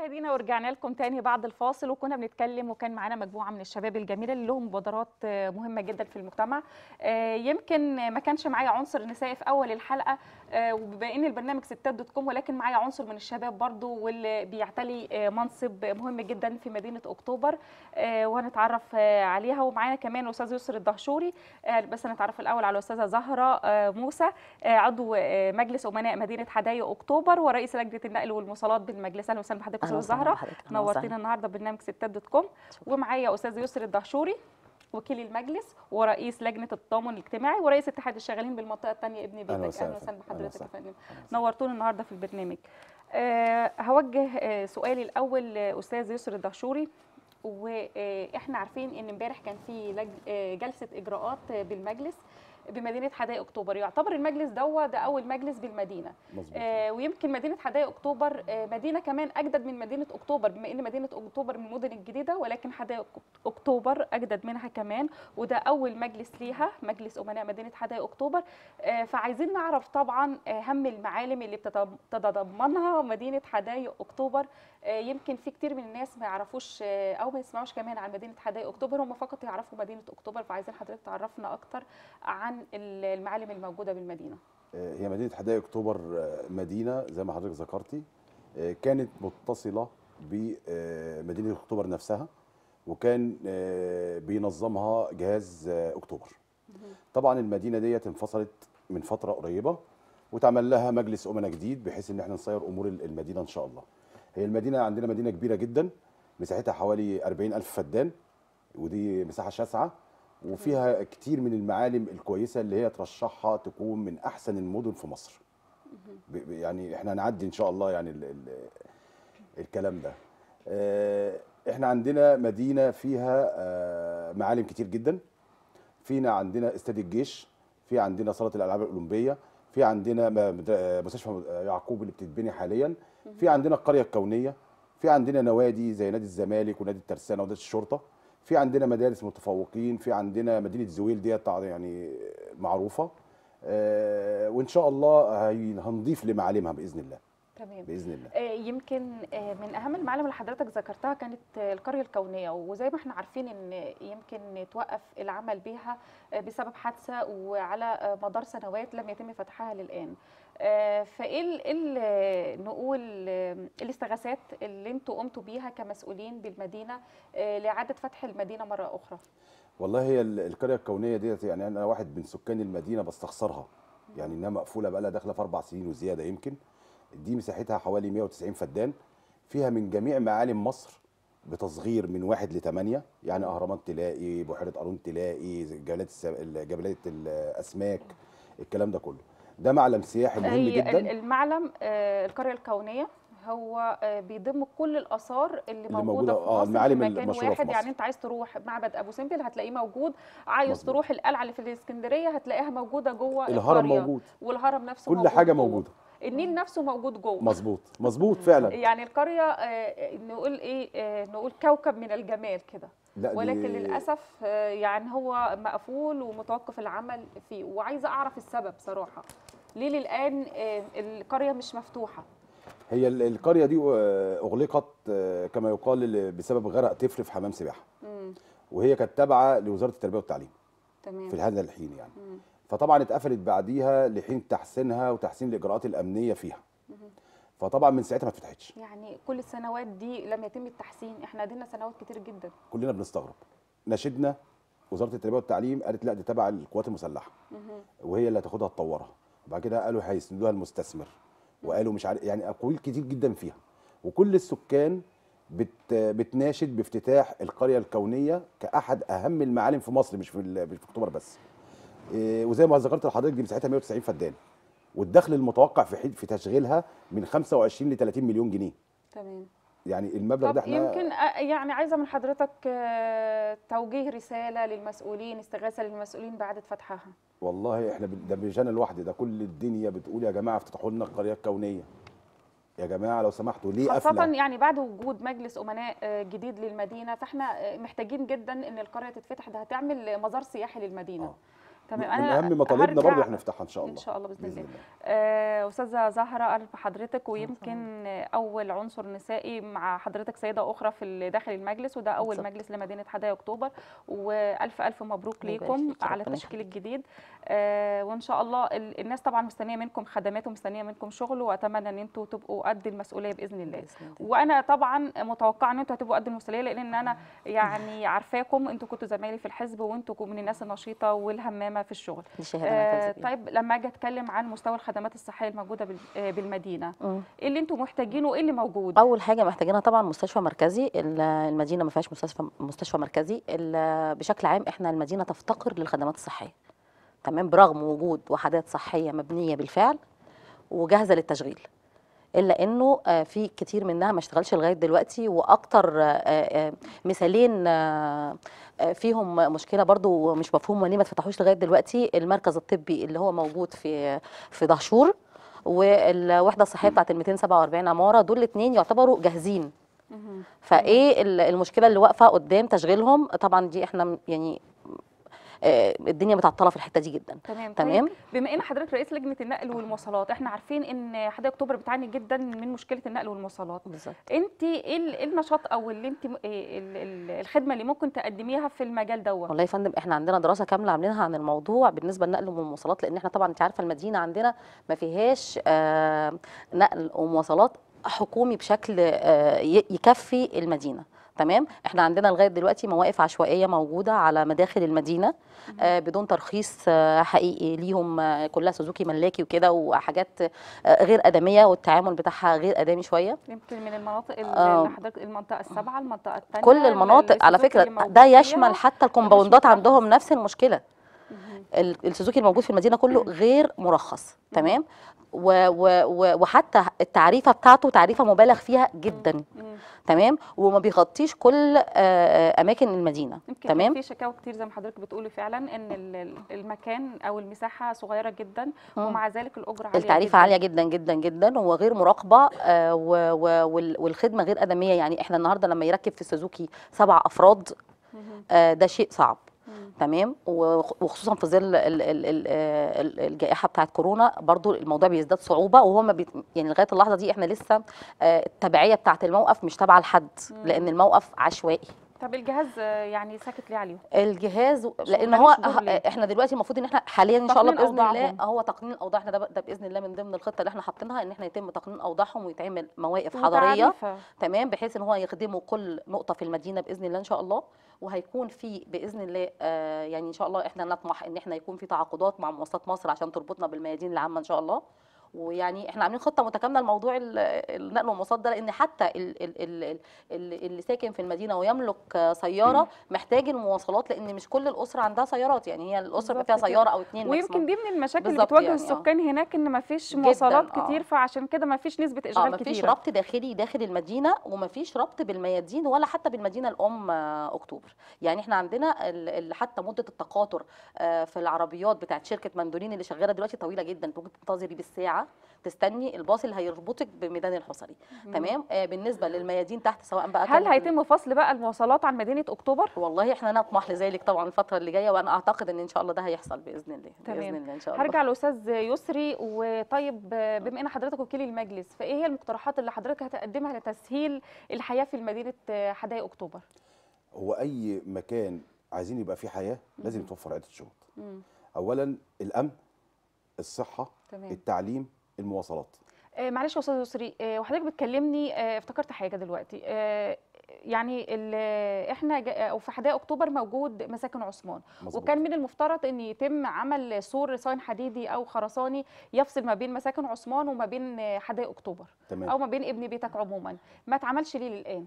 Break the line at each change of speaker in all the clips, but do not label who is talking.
مشاهدينا ورجعنا لكم تاني بعد الفاصل وكنا بنتكلم وكان معانا مجموعه من الشباب الجميله اللي لهم مبادرات آه، مهمه جدا في المجتمع آه، يمكن ما كانش معايا عنصر نسائي في اول الحلقه آه، وبما ان البرنامج ستات دوت كوم ولكن معايا عنصر من الشباب برضو واللي بيعتلي منصب مهم جدا في مدينه اكتوبر وهنتعرف عليها ومعانا كمان الاستاذ يسر الدهشوري بس هنتعرف الاول على الاستاذه زهره موسى عضو مجلس امناء مدينه حدائق اكتوبر ورئيس لجنه النقل والمواصلات بالمجلس اهلا وسهلا بحضرتك دكتوره زهره نورتينا النهارده برنامج ستات دوت كوم ومعايا استاذ يسر الدهشوري وكيل المجلس ورئيس لجنه التضامن الاجتماعي ورئيس اتحاد الشغالين بالمنطقه الثانيه ابن بيتك اهلا وسهلا بحضرتك يا فندم نورتونا النهارده في البرنامج أه هوجه آه، سؤالي الاول استاذ يسر الدهشوري واحنا عارفين ان امبارح كان في آه، جلسه اجراءات بالمجلس بمدينه حدائق اكتوبر يعتبر المجلس دوت ده اول مجلس بالمدينه آه ويمكن مدينه حدائق اكتوبر آه مدينه كمان اجدد من مدينه اكتوبر بما ان مدينه اكتوبر من المدن الجديده ولكن حدائق اكتوبر اجدد منها كمان وده اول مجلس ليها مجلس امناء مدينه حدائق اكتوبر آه فعايزين نعرف طبعا اهم آه، المعالم اللي بتتضمنها مدينه حدائق اكتوبر آه يمكن في كتير من الناس ما يعرفوش آه او ما يسمعوش كمان عن مدينه حدائق اكتوبر هم فقط يعرفوا مدينه اكتوبر فعايزين حضرتك تعرفنا اكتر عن عن المعالم الموجوده بالمدينه
آه، هي مدينه حدائق اكتوبر آه، مدينه زي ما حضرتك ذكرتي آه، كانت متصله بمدينه اكتوبر نفسها وكان بينظمها جهاز اكتوبر طبعا المدينه ديت انفصلت من فتره قريبه واتعمل لها مجلس امنا جديد بحيث ان احنا نصير امور المدينه ان شاء الله هي المدينه عندنا مدينه كبيره جدا مساحتها حوالي 40000 فدان ودي مساحه شاسعه وفيها كتير من المعالم الكويسه اللي هي ترشحها تكون من احسن المدن في مصر يعني احنا هنعدي ان شاء الله يعني الـ الـ الكلام ده آه، احنا عندنا مدينه فيها آه، معالم كتير جدا فينا عندنا استاد الجيش في عندنا صاله الالعاب الاولمبيه في عندنا آه، مستشفى يعقوب اللي بتتبني حاليا في عندنا القريه الكونيه في عندنا نوادي زي نادي الزمالك ونادي الترسانه ونادي الشرطه في عندنا مدارس متفوقين في عندنا مدينه زويل ديت يعني معروفه آه، وان شاء الله هنضيف لمعالمها باذن الله
تمام باذن الله آه، يمكن آه، من اهم المعالم اللي حضرتك ذكرتها كانت القريه الكونيه وزي ما احنا عارفين ان يمكن توقف العمل بها بسبب حادثه وعلى مدار سنوات لم يتم فتحها للان آه، فايه اللي إيه نقول آه، الاستغاثات اللي انتوا قمتوا بيها كمسؤولين بالمدينه آه، لاعاده فتح المدينه مره اخرى
والله هي القريه الكونيه ديت يعني انا واحد من سكان المدينه بستخسرها يعني انها مقفوله بقى لها داخله في اربع سنين وزياده يمكن دي مساحتها حوالي 190 فدان فيها من جميع معالم مصر بتصغير من واحد لثمانية يعني أهرامات تلاقي بحيرة قارون تلاقي جبلات السب... جبلات الأسماك الكلام ده كله ده معلم سياحي مهم جدا
المعلم آه، القريه الكونيه هو آه، بيضم كل الاثار اللي, اللي موجوده, في آه، مصر آه المعالم في مكان واحد في يعني مصر. يعني انت عايز تروح معبد ابو سمبل هتلاقيه موجود عايز مزبوط. تروح القلعه اللي في الاسكندريه هتلاقيها موجوده جوه الهرم موجود والهرم نفسه كل موجود حاجه موجوده النيل نفسه موجود جوه مظبوط
مظبوط فعلا
يعني القريه نقول ايه نقول كوكب من الجمال كده ولكن دي... للاسف يعني هو مقفول ومتوقف العمل فيه وعايزه اعرف السبب صراحه ليه للان آه، القريه مش مفتوحه
هي القريه دي آه، اغلقت آه، كما يقال بسبب غرق طفل في حمام سباحه وهي كانت تابعه لوزاره التربيه والتعليم تمام في هذا الحين يعني مم. فطبعا اتقفلت بعديها لحين تحسينها وتحسين الاجراءات الامنيه فيها فطبعا من ساعتها ما اتفتحتش
يعني كل السنوات دي لم يتم التحسين احنا قضينا سنوات كتير جدا
كلنا بنستغرب ناشدنا وزاره التربيه والتعليم قالت لا دي تبع القوات المسلحه مم. وهي اللي هتاخدها تطورها وبعد كده قالوا هيسندوها المستثمر وقالوا مش عارف يعني اقوال كتير جدا فيها وكل السكان بت بتناشد بافتتاح القريه الكونيه كاحد اهم المعالم في مصر مش في, مش في اكتوبر بس إيه وزي ما ذكرت لحضرتك دي مساحتها 190 فدان والدخل المتوقع في في تشغيلها من 25 ل 30 مليون جنيه تمام يعني المبلغ ده احنا يمكن
آه، يعني عايزه من حضرتك آه، توجيه رساله للمسؤولين استغاثه للمسؤولين بعد فتحها
والله احنا ده مش انا لوحدي ده كل الدنيا بتقول يا جماعه افتتحوا لنا القريه الكونيه يا جماعه لو سمحتوا ليه قفله خاصه
يعني بعد وجود مجلس امناء آه، جديد للمدينه فاحنا محتاجين جدا ان القريه تتفتح ده هتعمل مزار سياحي للمدينه آه. تمام انا من اهم مطالبنا برضه احنا نفتحها ان شاء الله ان شاء الله باذن, بإذن الله آه استاذه زهره الف حضرتك ويمكن اول عنصر نسائي مع حضرتك سيده اخرى في داخل المجلس وده اول بالزبط. مجلس لمدينه حدايا اكتوبر والف الف مبروك ليكم على التشكيل الجديد آه وان شاء الله الناس طبعا مستنيه منكم خدمات ومستنيه منكم شغل واتمنى ان انتم تبقوا قد المسؤوليه باذن الله وانا طبعا متوقعه ان انتم هتبقوا قد المسؤوليه لان انا آه. يعني عارفاكم انتم كنتوا زمايلي في الحزب وانتم من الناس النشيطه والهمامه مهمه في الشغل آه طيب لما اجي اتكلم عن مستوى الخدمات الصحيه الموجوده آه، بالمدينه ايه اللي انتم محتاجينه وايه اللي موجود اول
حاجه محتاجينها طبعا مستشفى مركزي المدينه ما فيهاش مستشفى مستشفى مركزي بشكل عام احنا المدينه تفتقر للخدمات الصحيه تمام برغم وجود وحدات صحيه مبنيه بالفعل وجاهزه للتشغيل الا انه آه، في كتير منها ما اشتغلش لغايه دلوقتي واكتر آه، مثالين آه، فيهم مشكله برضو مش مفهومه ليه ما اتفتحوش لغايه دلوقتي المركز الطبي اللي هو موجود في في دهشور والوحده الصحيه بتاعت ال 247 عماره دول الاثنين يعتبروا جاهزين فايه المشكله اللي واقفه قدام تشغيلهم طبعا دي احنا يعني آه، الدنيا متعطله في الحته دي جدا تمام طيب، تمام
بما ان حضرتك رئيس لجنه النقل والمواصلات احنا عارفين ان حضرتك اكتوبر بتعاني جدا من مشكله النقل والمواصلات بالظبط انت ايه, إيه النشاط او اللي انت إيه إيه الخدمه اللي ممكن تقدميها في المجال دوت والله يا فندم
احنا عندنا دراسه كامله عاملينها عن الموضوع بالنسبه للنقل والمواصلات لان احنا طبعا انت عارفه المدينه عندنا ما فيهاش آه، نقل ومواصلات حكومي بشكل آه، يكفي المدينه تمام احنا عندنا لغايه دلوقتي مواقف عشوائيه موجوده على مداخل المدينه آه، بدون ترخيص آه، حقيقي ليهم آه، كلها سوزوكي ملاكي وكده وحاجات غير ادميه والتعامل بتاعها غير ادمي شويه
يمكن من المناطق اللي حضرتك المنطقه السابعه المنطقه الثانيه كل المناطق على فكره ده يشمل
حتى الكومباوندات عندهم نفس المشكله السوزوكي الموجود في المدينه كله غير مرخص تمام و و وحتى التعريفه بتاعته تعريفه مبالغ فيها جدا تمام وما بيغطيش كل آه، آه، اماكن المدينه تمام في
شكاوى كتير زي ما حضرتك بتقولي فعلا ان المكان او المساحه صغيره جدا ومع ذلك الاجره
عاليه التعريفه جداً. عاليه جدا جدا جدا وغير مراقبه آه، والخدمه غير ادميه يعني احنا النهارده لما يركب في سوزوكي سبع افراد ده شيء صعب تمام وخصوصا في ظل الجائحه بتاعه كورونا برضو الموضوع بيزداد صعوبه وهو ما بي يعني لغايه اللحظه دي احنا لسه آه، التبعيه بتاعه الموقف مش تابعه لحد لان الموقف عشوائي طب الجهاز آه، يعني ساكت ليه عليهم؟ الجهاز لان هو احنا دلوقتي المفروض ان احنا حاليا ان شاء الله باذن الله هو تقنين الاوضاع احنا ده, ده باذن الله من ضمن الخطه اللي احنا حاطينها ان احنا يتم تقنين اوضاعهم ويتعمل مواقف حضاريه تمام بحيث ان هو يخدموا كل نقطه في المدينه باذن الله ان شاء الله وهيكون في باذن الله آه، يعني ان شاء الله احنا نطمح ان احنا يكون في تعاقدات مع مؤسسات مصر عشان تربطنا بالميادين العامه ان شاء الله ويعني احنا عاملين خطه متكامله لموضوع النقل والمواصلات ده لان حتى اللي ساكن في المدينه ويملك سياره محتاج المواصلات لان مش كل الاسره عندها سيارات يعني هي الاسره فيها سياره او اثنين ويمكن دي
من المشاكل اللي بتواجه يعني آه. السكان هناك ان ما فيش مواصلات آه. كتير آه. فعشان كده ما فيش نسبه اشغال آه كتير ما فيش ربط
داخلي داخل المدينه وما فيش ربط بالميادين ولا حتى بالمدينه الام آه، اكتوبر يعني احنا عندنا اللي حتى مده التقاطر في العربيات بتاعت شركه مندولين اللي شغاله دلوقتي طويله جدا ممكن تنتظري بالساعه تستني الباص اللي هيربطك بميدان الحصري تمام آه بالنسبه للميادين تحت سواء بقى هل هيتم فصل بقى المواصلات عن مدينه اكتوبر والله احنا نطمح لذلك طبعا الفتره اللي جايه وانا اعتقد ان ان شاء الله ده هيحصل باذن الله تمام. باذن الله ان شاء الله هرجع
للاستاذ يسري وطيب بما ان حضرتك وكيل المجلس فايه هي المقترحات اللي حضرتك هتقدمها لتسهيل الحياه في مدينه آه، حدائق اكتوبر
هو اي مكان عايزين يبقى فيه حياه لازم توفر عده شروط اولا الامن الصحه تمام. التعليم المواصلات
آه، معلش يا استاذ يسري آه، وحضرتك بتكلمني آه، افتكرت حاجه دلوقتي يعني احنا او في حدائق اكتوبر موجود مساكن عثمان مزبوط. وكان من المفترض ان يتم عمل سور صين حديدي او خرساني يفصل ما بين مساكن عثمان وما بين حدائق اكتوبر تمام. او ما بين ابن بيتك عموما ما اتعملش ليه للان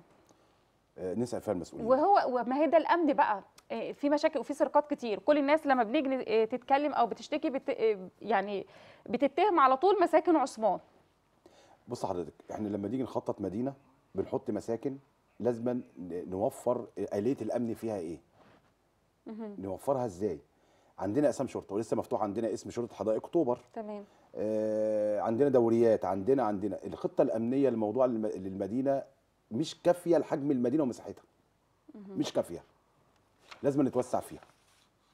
نسال فيها المسؤولين
وهو ما هي ده الامن بقى آه، في مشاكل وفي سرقات كتير كل الناس لما بنيجي آه، تتكلم او بتشتكي بت آه، يعني بتتهم على طول مساكن عثمان
بص حضرتك احنا لما نيجي نخطط مدينه بنحط مساكن لازما نوفر اليه الامن فيها ايه نوفرها ازاي عندنا اسم شرطه ولسه مفتوح عندنا اسم شرطه حدائق اكتوبر تمام آه عندنا دوريات عندنا عندنا الخطه الامنيه للموضوع للمدينه مش كافيه لحجم المدينه ومساحتها مش كافيه لازم نتوسع فيها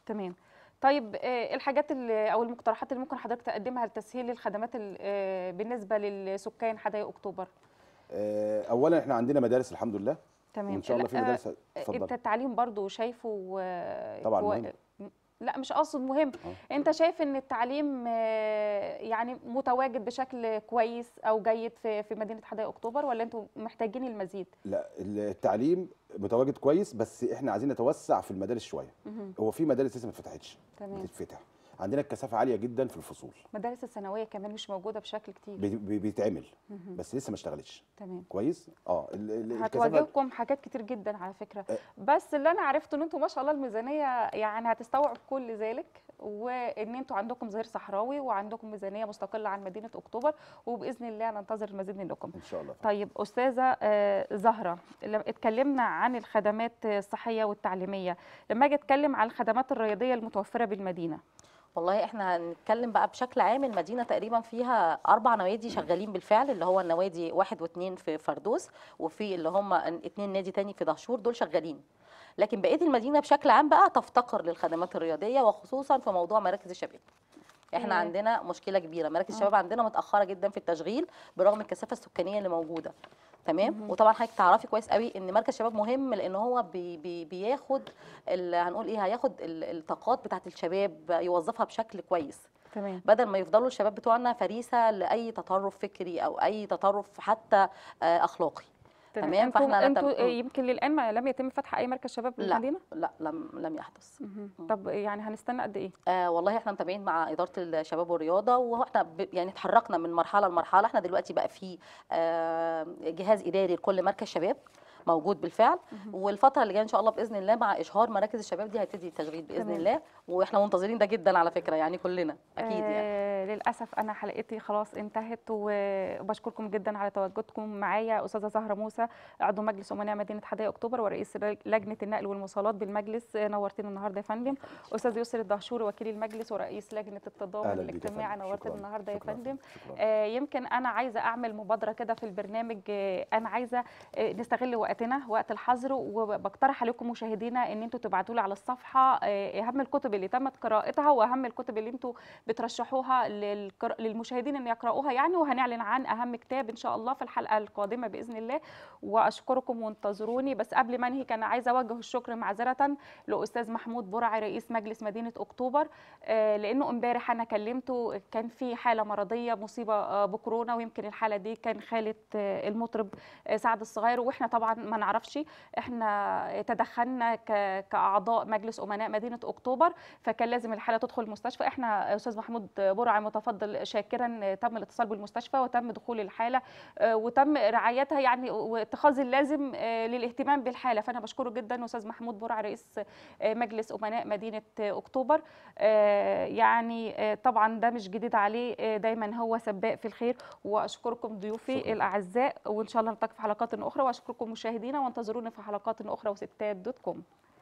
تمام طيب آه، الحاجات اللي او المقترحات اللي ممكن حضرتك تقدمها لتسهيل الخدمات آه، بالنسبه للسكان حدائق اكتوبر
آه، اولا احنا عندنا مدارس الحمد لله تمام وان شاء الله في مدارس اتفضل
التعليم برضو شايفه طبعا لا مش اقصد مهم أوه. انت شايف ان التعليم آه، يعني متواجد بشكل كويس او جيد في في مدينه حدائق اكتوبر ولا انتم محتاجين المزيد
لا التعليم متواجد كويس بس احنا عايزين نتوسع في المدارس شويه هو في مدارس لسه ما اتفتحتش تمام بتتفتح عندنا الكثافه عاليه جدا في الفصول
المدارس الثانويه كمان مش موجوده بشكل كتير
بيتعمل بس لسه ما اشتغلتش تمام كويس اه هتواجهكم
حاجات كتير جدا على فكره أه بس اللي انا عرفته ان انتم ما شاء الله الميزانيه يعني هتستوعب كل ذلك وان انتم عندكم ظهير صحراوي وعندكم ميزانيه مستقله عن مدينه اكتوبر وباذن الله ننتظر المزيد منكم ان شاء الله طيب استاذه آه، زهره اتكلمنا عن الخدمات الصحيه والتعليميه لما اجي اتكلم عن الخدمات
الرياضيه المتوفره بالمدينه والله احنا هنتكلم بقى بشكل عام المدينه تقريبا فيها اربع نوادي شغالين بالفعل اللي هو النوادي واحد واثنين في فردوس وفي اللي هم اثنين نادي تاني في دهشور دول شغالين لكن بقيه المدينه بشكل عام بقى تفتقر للخدمات الرياضيه وخصوصا في موضوع مراكز الشباب
احنا عندنا
مشكله كبيره مراكز الشباب عندنا متاخره جدا في التشغيل برغم الكثافه السكانيه اللي موجوده تمام مم. وطبعا حضرتك تعرفي كويس قوي ان مركز شباب مهم لان هو بي بي بياخد هنقول ايه هياخد الطاقات بتاعه الشباب يوظفها بشكل كويس تمام. بدل ما يفضلوا الشباب بتوعنا فريسه لاي تطرف فكري او اي تطرف حتى آه، اخلاقي تمام, فاحنا انتوا يمكن للان ما لم يتم فتح اي مركز شباب بالمدينه لا لم لم يحدث طب يعني هنستنى قد ايه آه والله احنا متابعين مع اداره الشباب والرياضه واحنا يعني اتحركنا من مرحله لمرحله احنا دلوقتي بقى في آه جهاز اداري لكل مركز شباب موجود بالفعل والفتره اللي جايه ان شاء الله باذن الله مع اشهار مراكز الشباب دي هتدي تشغيل باذن تمام. الله واحنا منتظرين ده جدا على فكره يعني كلنا اكيد يعني آه،
للاسف انا حلقتي خلاص انتهت وبشكركم جدا على تواجدكم معايا استاذه زهره موسى عضو مجلس امناء مدينه حدائق اكتوبر ورئيس لجنه النقل والمواصلات بالمجلس نورتنا النهارده يا فندم استاذ يسر الدهشور وكيل المجلس ورئيس لجنه التضامن الاجتماعي نورتنا النهارده يا فندم آه يمكن انا عايزه اعمل مبادره كده في البرنامج آه انا عايزه آه نستغل وقتنا وقت الحظر وبقترح عليكم مشاهدينا ان انتم تبعتوا لي على الصفحه آه، اهم الكتب اللي تمت قراءتها واهم الكتب اللي انتم بترشحوها للمشاهدين ان يقرأوها يعني وهنعلن عن اهم كتاب ان شاء الله في الحلقة القادمة باذن الله واشكركم وانتظروني بس قبل ما انهي كان عايزة اوجه الشكر معذرة لاستاذ محمود برعي رئيس مجلس مدينة اكتوبر آه، لانه امبارح انا كلمته كان في حالة مرضية مصيبة آه، بكورونا ويمكن الحالة دي كان خالة آه، المطرب سعد الصغير واحنا طبعا ما نعرفش احنا تدخلنا كاعضاء مجلس امناء مدينة اكتوبر فكان لازم الحالة تدخل المستشفى احنا استاذ محمود برعي متفضل شاكرا تم الاتصال بالمستشفى وتم دخول الحاله آه، وتم رعايتها يعني واتخاذ اللازم آه، للاهتمام بالحاله فانا بشكره جدا استاذ محمود برع رئيس آه، مجلس امناء مدينه اكتوبر يعني طبعا ده مش جديد عليه دايما هو سباق في الخير واشكركم ضيوفي شكرا. الاعزاء وان شاء الله نلتقي في حلقات اخرى واشكركم مشاهدينا وانتظرونا في حلقات اخرى وستات دوت كوم